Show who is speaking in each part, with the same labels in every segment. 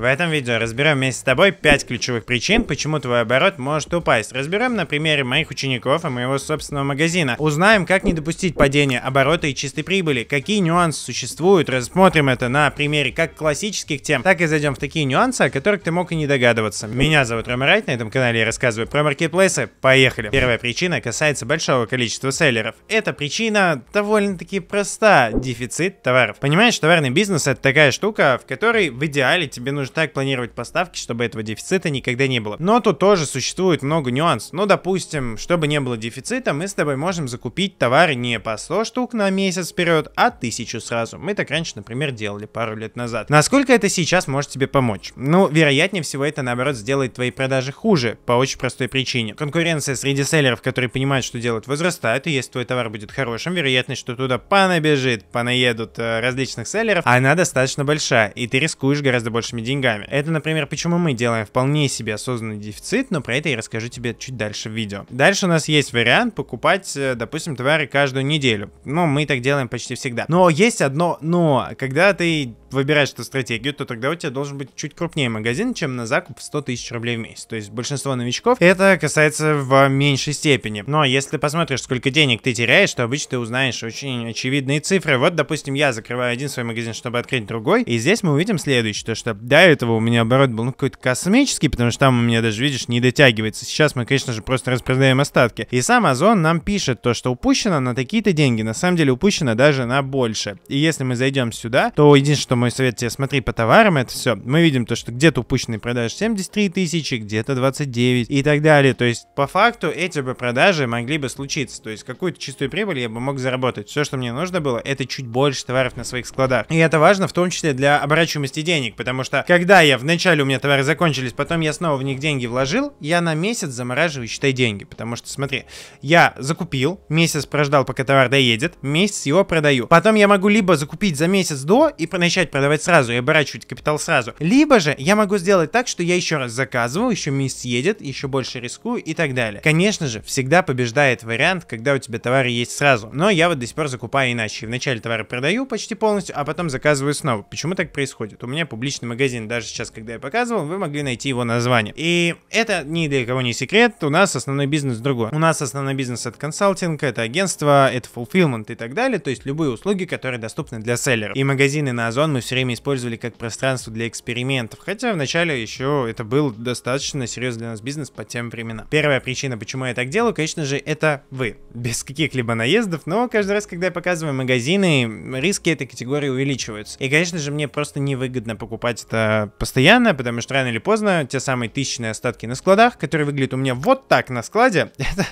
Speaker 1: В этом видео разберем вместе с тобой 5 ключевых причин, почему твой оборот может упасть. Разберем на примере моих учеников и моего собственного магазина. Узнаем, как не допустить падения оборота и чистой прибыли, какие нюансы существуют. Рассмотрим это на примере как классических тем, так и зайдем в такие нюансы, о которых ты мог и не догадываться. Меня зовут Рома Райт, на этом канале я рассказываю про маркетплейсы. Поехали! Первая причина касается большого количества селлеров. Эта причина довольно-таки проста. Дефицит товаров. Понимаешь, товарный бизнес это такая штука, в которой в идеале тебе нужно нужно так планировать поставки, чтобы этого дефицита никогда не было. Но тут тоже существует много нюансов. Ну, допустим, чтобы не было дефицита, мы с тобой можем закупить товары не по 100 штук на месяц вперед, а 1000 сразу. Мы так раньше, например, делали пару лет назад. Насколько это сейчас может тебе помочь? Ну, вероятнее всего, это наоборот сделает твои продажи хуже, по очень простой причине. Конкуренция среди селлеров, которые понимают, что делать, возрастает, и если твой товар будет хорошим, вероятность, что туда понабежит, понаедут э, различных селлеров, она достаточно большая, и ты рискуешь гораздо большими деньгами деньгами. Это, например, почему мы делаем вполне себе осознанный дефицит, но про это я расскажу тебе чуть дальше в видео. Дальше у нас есть вариант покупать, э, допустим, товары каждую неделю. Ну, мы так делаем почти всегда. Но есть одно но. Когда ты выбираешь эту стратегию, то тогда у тебя должен быть чуть крупнее магазин, чем на закуп 100 тысяч рублей в месяц. То есть большинство новичков это касается в меньшей степени. Но если посмотришь, сколько денег ты теряешь, то обычно ты узнаешь очень очевидные цифры. Вот, допустим, я закрываю один свой магазин, чтобы открыть другой, и здесь мы увидим следующее, то что до этого у меня оборот был ну, какой-то космический, потому что там у меня даже, видишь, не дотягивается. Сейчас мы, конечно же, просто распродаем остатки. И сам Озон нам пишет то, что упущено на такие-то деньги, на самом деле упущено даже на больше. И если мы зайдем сюда, то единственное, что мой совет тебе, смотри по товарам это все. Мы видим то, что где-то упущенный продажи 73 тысячи, где-то 29 и так далее. То есть, по факту, эти бы продажи могли бы случиться. То есть, какую-то чистую прибыль я бы мог заработать. Все, что мне нужно было, это чуть больше товаров на своих складах. И это важно в том числе для оборачиваемости денег, потому что, когда я вначале у меня товары закончились, потом я снова в них деньги вложил, я на месяц замораживаю, считай, деньги. Потому что, смотри, я закупил, месяц прождал, пока товар доедет, месяц его продаю. Потом я могу либо закупить за месяц до и начать начать продавать сразу и оборачивать капитал сразу. Либо же я могу сделать так, что я еще раз заказываю, еще месяц едет, еще больше рискую и так далее. Конечно же, всегда побеждает вариант, когда у тебя товары есть сразу. Но я вот до сих пор закупаю иначе. Вначале товары продаю почти полностью, а потом заказываю снова. Почему так происходит? У меня публичный магазин, даже сейчас, когда я показывал, вы могли найти его название. И это ни для кого не секрет, у нас основной бизнес другой. У нас основной бизнес это консалтинг, это агентство, это fulfillment и так далее, то есть любые услуги, которые доступны для селлеров И магазины на Озон мы все время использовали как пространство для экспериментов, хотя вначале еще это был достаточно серьезный для нас бизнес по тем временам. Первая причина, почему я так делаю, конечно же, это вы. Без каких-либо наездов, но каждый раз, когда я показываю магазины, риски этой категории увеличиваются. И, конечно же, мне просто невыгодно покупать это постоянно, потому что рано или поздно те самые тысячные остатки на складах, которые выглядят у меня вот так на складе, это,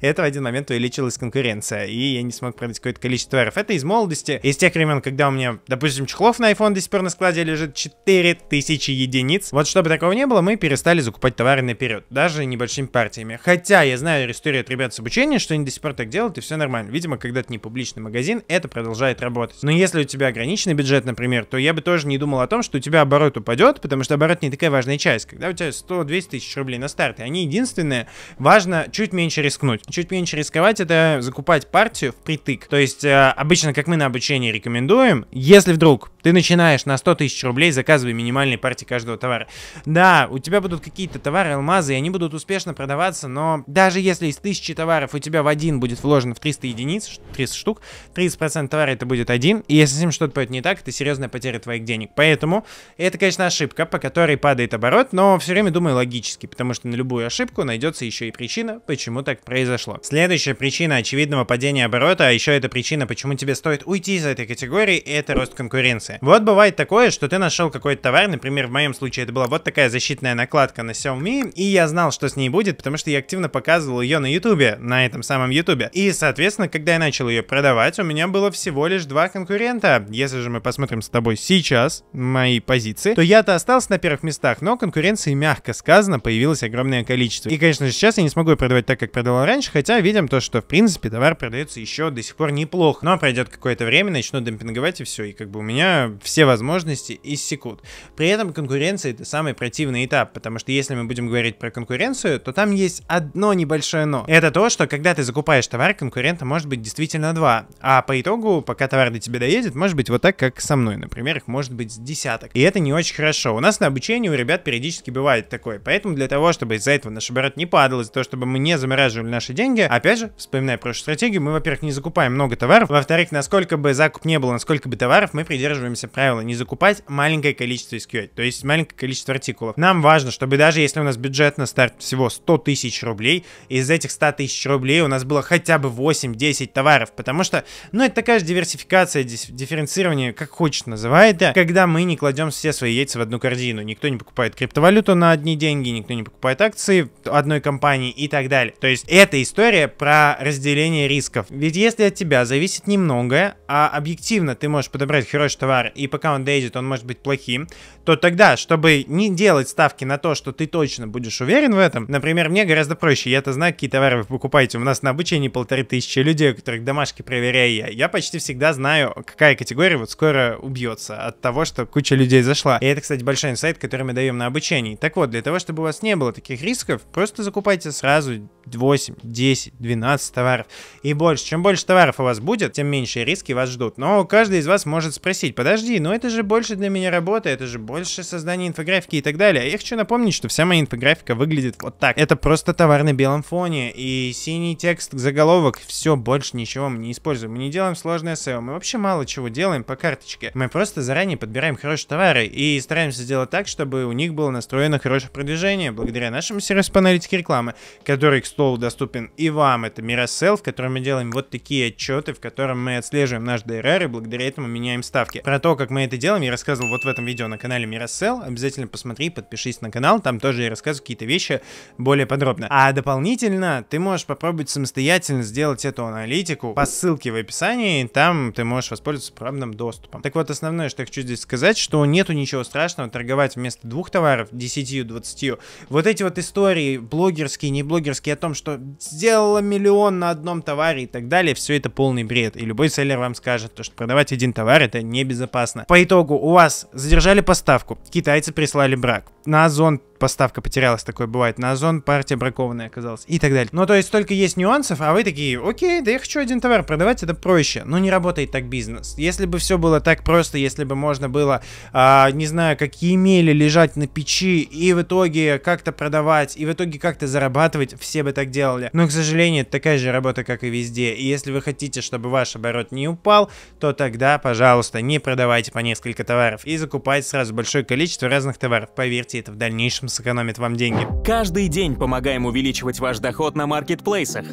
Speaker 1: это в один момент увеличилась конкуренция, и я не смог продать какое-то количество товаров. Это из молодости, из тех времен, когда у меня, допустим, чехлов на iPhone до сих пор на складе лежит 4000 единиц. Вот чтобы такого не было, мы перестали закупать товары наперед, даже небольшими партиями. Хотя я знаю историю от ребят с обучения, что они до сих пор так делают, и все нормально. Видимо, когда это не публичный магазин, это продолжает работать. Но если у тебя ограниченный бюджет, например, то я бы тоже не думал о том, что у тебя оборот упадет, потому что оборот не такая важная часть. Когда у тебя 100-200 тысяч рублей на старт, и они единственное, важно чуть меньше рискнуть. Чуть меньше рисковать, это закупать партию впритык. То есть, э, обычно, как мы на обучении рекомендуем, если вдруг ты начинаешь начинаешь на 100 тысяч рублей, заказывай минимальные партии каждого товара. Да, у тебя будут какие-то товары, алмазы, и они будут успешно продаваться, но даже если из тысячи товаров у тебя в один будет вложено в 300 единиц, 300 штук, 30% товара это будет один, и если с ним что-то пойдет не так, это серьезная потеря твоих денег. Поэтому это, конечно, ошибка, по которой падает оборот, но все время думаю логически, потому что на любую ошибку найдется еще и причина, почему так произошло. Следующая причина очевидного падения оборота, а еще это причина, почему тебе стоит уйти из этой категории, это рост конкуренции. Вот бывает такое, что ты нашел какой-то товар, например, в моем случае это была вот такая защитная накладка на Xiaomi, и я знал, что с ней будет, потому что я активно показывал ее на YouTube, на этом самом YouTube. И, соответственно, когда я начал ее продавать, у меня было всего лишь два конкурента. Если же мы посмотрим с тобой сейчас мои позиции, то я-то остался на первых местах, но конкуренции, мягко сказано, появилось огромное количество. И, конечно же, сейчас я не смогу продавать так, как продавал раньше, хотя видим то, что, в принципе, товар продается еще до сих пор неплохо. Но ну, а пройдет какое-то время, начнут демпинговать и все, и как бы у меня все возможности иссекут. При этом конкуренция это самый противный этап, потому что если мы будем говорить про конкуренцию, то там есть одно небольшое но. Это то, что когда ты закупаешь товар, конкурента может быть действительно два, а по итогу, пока товар до тебя доедет, может быть вот так, как со мной, например, их может быть с десяток. И это не очень хорошо. У нас на обучении у ребят периодически бывает такое, поэтому для того, чтобы из-за этого наш оборот не падал, из-за того, чтобы мы не замораживали наши деньги, опять же, вспоминая прошлую стратегию, мы, во-первых, не закупаем много товаров, во-вторых, насколько бы закуп не было, насколько бы товаров, мы придерживаемся стараемся правило не закупать маленькое количество SQL, то есть маленькое количество артикулов. Нам важно, чтобы даже если у нас бюджет на старт всего 100 тысяч рублей, из этих 100 тысяч рублей у нас было хотя бы 8-10 товаров, потому что, ну, это такая же диверсификация, дифференцирование, как хочешь называй это, когда мы не кладем все свои яйца в одну корзину. Никто не покупает криптовалюту на одни деньги, никто не покупает акции одной компании и так далее. То есть это история про разделение рисков. Ведь если от тебя зависит немного, а объективно ты можешь подобрать хорошие товары, и пока он дейзит, он может быть плохим, то тогда, чтобы не делать ставки на то, что ты точно будешь уверен в этом, например, мне гораздо проще, я-то знаю, какие товары вы покупаете, у нас на обучении полторы тысячи людей, у которых домашки проверяю я, я почти всегда знаю, какая категория вот скоро убьется от того, что куча людей зашла. И это, кстати, большой инсайт, который мы даем на обучении. Так вот, для того, чтобы у вас не было таких рисков, просто закупайте сразу 8, 10, 12 товаров и больше. Чем больше товаров у вас будет, тем меньше риски вас ждут. Но каждый из вас может спросить, подожди, подожди, но это же больше для меня работа, это же больше создание инфографики и так далее. А я хочу напомнить, что вся моя инфографика выглядит вот так. Это просто товар на белом фоне и синий текст заголовок. Все, больше ничего мы не используем. Мы не делаем сложное SEO, мы вообще мало чего делаем по карточке. Мы просто заранее подбираем хорошие товары и стараемся сделать так, чтобы у них было настроено хорошее продвижение благодаря нашему сервису по аналитике рекламы, который, к слову, доступен и вам. Это Miracell, в котором мы делаем вот такие отчеты, в котором мы отслеживаем наш DRR и благодаря этому меняем ставки. Про то, как мы это делаем, я рассказывал вот в этом видео на канале Миросел. Обязательно посмотри, подпишись на канал, там тоже я рассказываю какие-то вещи более подробно. А дополнительно ты можешь попробовать самостоятельно сделать эту аналитику по ссылке в описании, там ты можешь воспользоваться правным доступом. Так вот, основное, что я хочу здесь сказать, что нету ничего страшного торговать вместо двух товаров 10, 20. Вот эти вот истории блогерские, не блогерские о том, что сделала миллион на одном товаре и так далее, все это полный бред. И любой селлер вам скажет, что продавать один товар это небезопасно классно. По итогу у вас задержали поставку, китайцы прислали брак. На Озон поставка потерялась, такое бывает на Озон, партия бракованная оказалась и так далее. Ну, то есть только есть нюансов, а вы такие, окей, да я хочу один товар продавать, это проще. Но не работает так бизнес. Если бы все было так просто, если бы можно было, а, не знаю, какие имели лежать на печи и в итоге как-то продавать, и в итоге как-то зарабатывать, все бы так делали. Но, к сожалению, это такая же работа, как и везде. И если вы хотите, чтобы ваш оборот не упал, то тогда, пожалуйста, не продавайте по несколько товаров и закупайте сразу большое количество разных товаров. Поверьте, это в дальнейшем сэкономит вам деньги. Каждый день помогаем увеличивать ваш доход на маркетплейсах.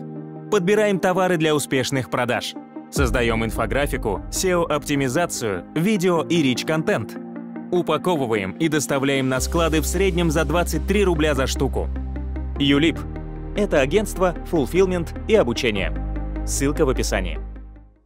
Speaker 1: Подбираем товары для успешных продаж. Создаем инфографику, SEO-оптимизацию, видео и рич-контент. Упаковываем и доставляем на склады в среднем за 23 рубля за штуку. Юлип – это агентство, фулфилмент и обучение. Ссылка в описании.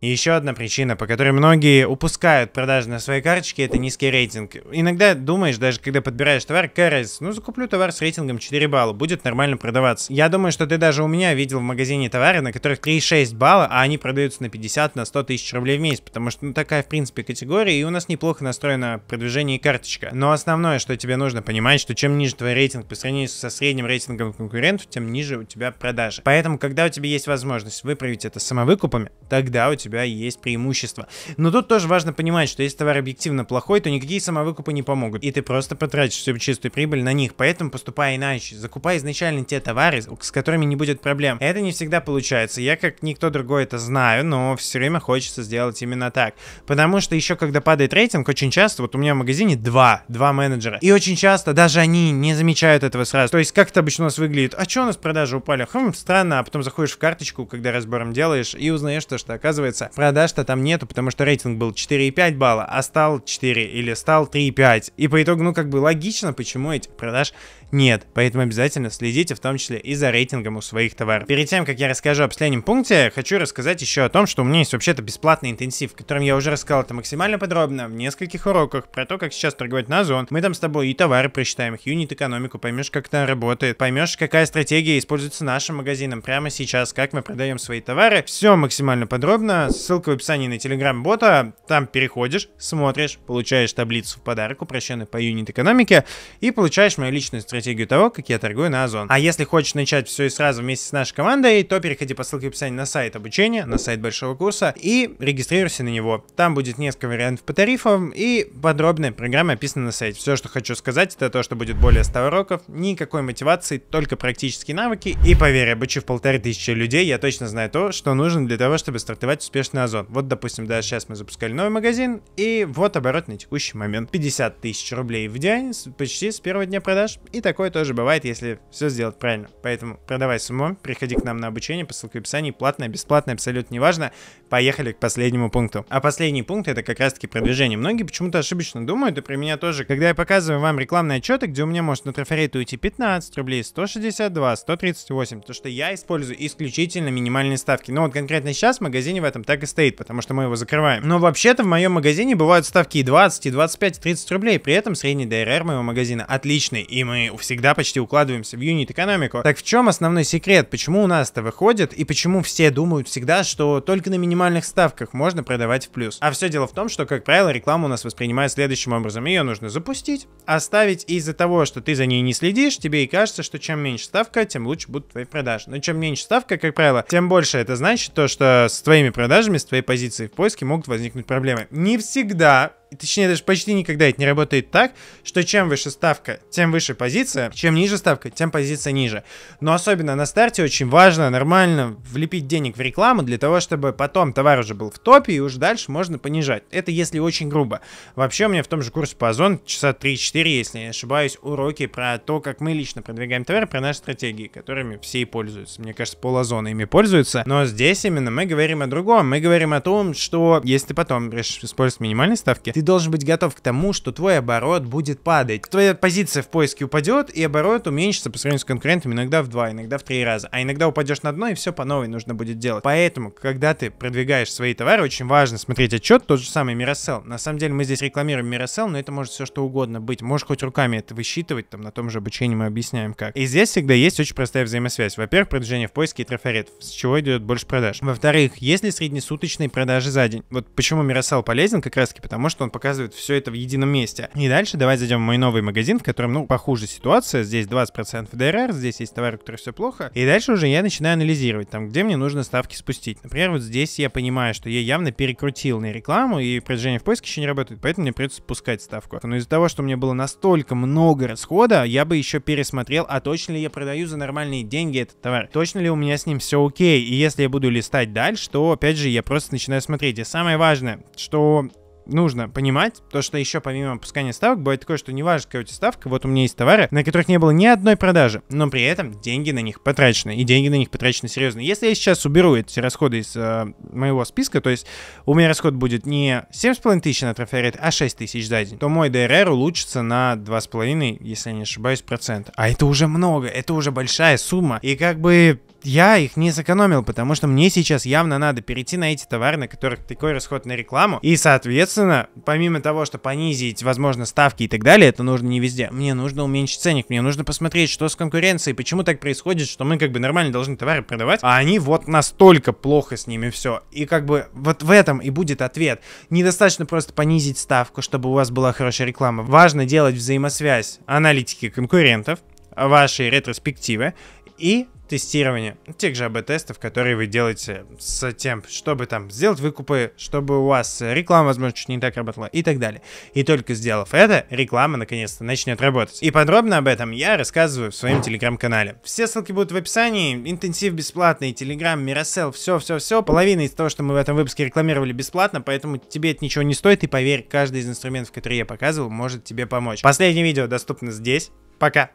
Speaker 1: И еще одна причина, по которой многие упускают продажи на своей карточке, это низкий рейтинг. Иногда думаешь, даже когда подбираешь товар, какая ну закуплю товар с рейтингом 4 балла, будет нормально продаваться. Я думаю, что ты даже у меня видел в магазине товары, на которых 3,6 балла, а они продаются на 50, на 100 тысяч рублей в месяц, потому что ну, такая в принципе категория, и у нас неплохо настроена продвижение и карточка. Но основное, что тебе нужно понимать, что чем ниже твой рейтинг по сравнению со средним рейтингом конкурентов, тем ниже у тебя продажи. Поэтому, когда у тебя есть возможность выправить это самовыкупами, тогда у тебя тебя есть преимущество. Но тут тоже важно понимать, что если товар объективно плохой, то никакие самовыкупы не помогут, и ты просто потратишь всю чистую прибыль на них, поэтому поступай иначе. Закупай изначально те товары, с которыми не будет проблем. Это не всегда получается, я как никто другой это знаю, но все время хочется сделать именно так. Потому что еще когда падает рейтинг, очень часто, вот у меня в магазине два, два менеджера, и очень часто даже они не замечают этого сразу. То есть как это обычно у нас выглядит? А что у нас продажи упали? Хм, странно, а потом заходишь в карточку, когда разбором делаешь, и узнаешь, то что оказывается котируется. Продаж-то там нету, потому что рейтинг был 4,5 балла, а стал 4 или стал 3,5. И по итогу, ну как бы логично, почему этих продаж нет. Поэтому обязательно следите в том числе и за рейтингом у своих товаров. Перед тем, как я расскажу об последнем пункте, хочу рассказать еще о том, что у меня есть вообще-то бесплатный интенсив, в котором я уже рассказал это максимально подробно в нескольких уроках про то, как сейчас торговать на зон. Мы там с тобой и товары просчитаем, их юнит-экономику, поймешь, как это работает, поймешь, какая стратегия используется нашим магазином прямо сейчас, как мы продаем свои товары. Все максимально подробно ссылка в описании на Телеграм-бота. Там переходишь, смотришь, получаешь таблицу в подарок, упрощенную по юнит-экономике, и получаешь мою личную стратегию того, как я торгую на Озон. А если хочешь начать все и сразу вместе с нашей командой, то переходи по ссылке в описании на сайт обучения, на сайт большого курса и регистрируйся на него. Там будет несколько вариантов по тарифам и подробная программа описана на сайте. Все, что хочу сказать, это то, что будет более 100 уроков, никакой мотивации, только практические навыки. И поверь, обучив полторы тысячи людей, я точно знаю то, что нужно для того, чтобы стартовать успешно успешный озон. Вот, допустим, да, сейчас мы запускали новый магазин, и вот оборот на текущий момент 50 тысяч рублей в день, почти с первого дня продаж. И такое тоже бывает, если все сделать правильно. Поэтому продавай с умом, приходи к нам на обучение по ссылке в описании, платное, бесплатное, абсолютно неважно. Поехали к последнему пункту. А последний пункт это как раз-таки продвижение. Многие почему-то ошибочно думают, и при меня тоже, когда я показываю вам рекламные отчеты, где у меня может на трафарет уйти 15 рублей, 162, 138, то что я использую исключительно минимальные ставки. Но ну, вот конкретно сейчас в магазине в этом так и стоит, потому что мы его закрываем. Но вообще-то в моем магазине бывают ставки и 20, и 25, и 30 рублей, при этом средний DRR моего магазина отличный, и мы всегда почти укладываемся в юнит-экономику. Так в чем основной секрет, почему у нас-то выходит, и почему все думают всегда, что только на минимальных ставках можно продавать в плюс? А все дело в том, что, как правило, рекламу у нас воспринимают следующим образом. Ее нужно запустить, оставить, и из-за того, что ты за ней не следишь, тебе и кажется, что чем меньше ставка, тем лучше будут твои продажи. Но чем меньше ставка, как правило, тем больше это значит то, что с твоими продажами продажами с твоей позиции в поиске могут возникнуть проблемы. Не всегда точнее даже почти никогда это не работает так, что чем выше ставка, тем выше позиция, чем ниже ставка, тем позиция ниже. Но особенно на старте очень важно нормально влепить денег в рекламу для того, чтобы потом товар уже был в топе и уже дальше можно понижать. Это если очень грубо. Вообще у меня в том же курсе по Озон часа 3-4, если я не ошибаюсь, уроки про то, как мы лично продвигаем товар, про наши стратегии, которыми все и пользуются. Мне кажется, пол Озона ими пользуются. Но здесь именно мы говорим о другом. Мы говорим о том, что если ты потом решишь использовать минимальные ставки, ты должен быть готов к тому, что твой оборот будет падать. Твоя позиция в поиске упадет, и оборот уменьшится по сравнению с конкурентами иногда в два, иногда в три раза. А иногда упадешь на дно, и все по новой нужно будет делать. Поэтому, когда ты продвигаешь свои товары, очень важно смотреть отчет, тот же самый Miracell. На самом деле мы здесь рекламируем Miracell, но это может все что угодно быть. Можешь хоть руками это высчитывать, там на том же обучении мы объясняем как. И здесь всегда есть очень простая взаимосвязь. Во-первых, продвижение в поиске и трафарет, с чего идет больше продаж. Во-вторых, есть ли среднесуточные продажи за день? Вот почему Miracell полезен, как раз таки потому, что он показывает все это в едином месте. И дальше давай зайдем в мой новый магазин, в котором, ну, похуже ситуация. Здесь 20% ДРР, здесь есть товары, которые все плохо. И дальше уже я начинаю анализировать, там, где мне нужно ставки спустить. Например, вот здесь я понимаю, что я явно перекрутил на рекламу, и продвижение в поиске еще не работает, поэтому мне придется спускать ставку. Но из-за того, что у меня было настолько много расхода, я бы еще пересмотрел, а точно ли я продаю за нормальные деньги этот товар, точно ли у меня с ним все окей. И если я буду листать дальше, то, опять же, я просто начинаю смотреть. И самое важное, что нужно понимать, то, что еще помимо опускания ставок, бывает такое, что неважно, какая у тебя ставка, вот у меня есть товары, на которых не было ни одной продажи, но при этом деньги на них потрачены, и деньги на них потрачены серьезно. Если я сейчас уберу эти расходы из э, моего списка, то есть у меня расход будет не 7,5 тысяч на трафарет, а 6 тысяч за день, то мой ДРР улучшится на 2,5, если я не ошибаюсь, процент. А это уже много, это уже большая сумма, и как бы я их не сэкономил, потому что мне сейчас явно надо перейти на эти товары, на которых такой расход на рекламу, и, соответственно, Соответственно, помимо того, что понизить, возможно, ставки и так далее, это нужно не везде. Мне нужно уменьшить ценник, мне нужно посмотреть, что с конкуренцией, почему так происходит, что мы как бы нормально должны товары продавать, а они вот настолько плохо с ними все. И как бы вот в этом и будет ответ. Недостаточно просто понизить ставку, чтобы у вас была хорошая реклама. Важно делать взаимосвязь аналитики конкурентов, вашей ретроспективы и тестирования, тех же АБ-тестов, которые вы делаете с тем, чтобы там сделать выкупы, чтобы у вас реклама, возможно, чуть не так работала и так далее. И только сделав это, реклама наконец-то начнет работать. И подробно об этом я рассказываю в своем телеграм-канале. Все ссылки будут в описании, интенсив бесплатный, телеграм, Миросел, все-все-все. Половина из того, что мы в этом выпуске рекламировали бесплатно, поэтому тебе это ничего не стоит, и поверь, каждый из инструментов, которые я показывал, может тебе помочь. Последнее видео доступно здесь. Пока!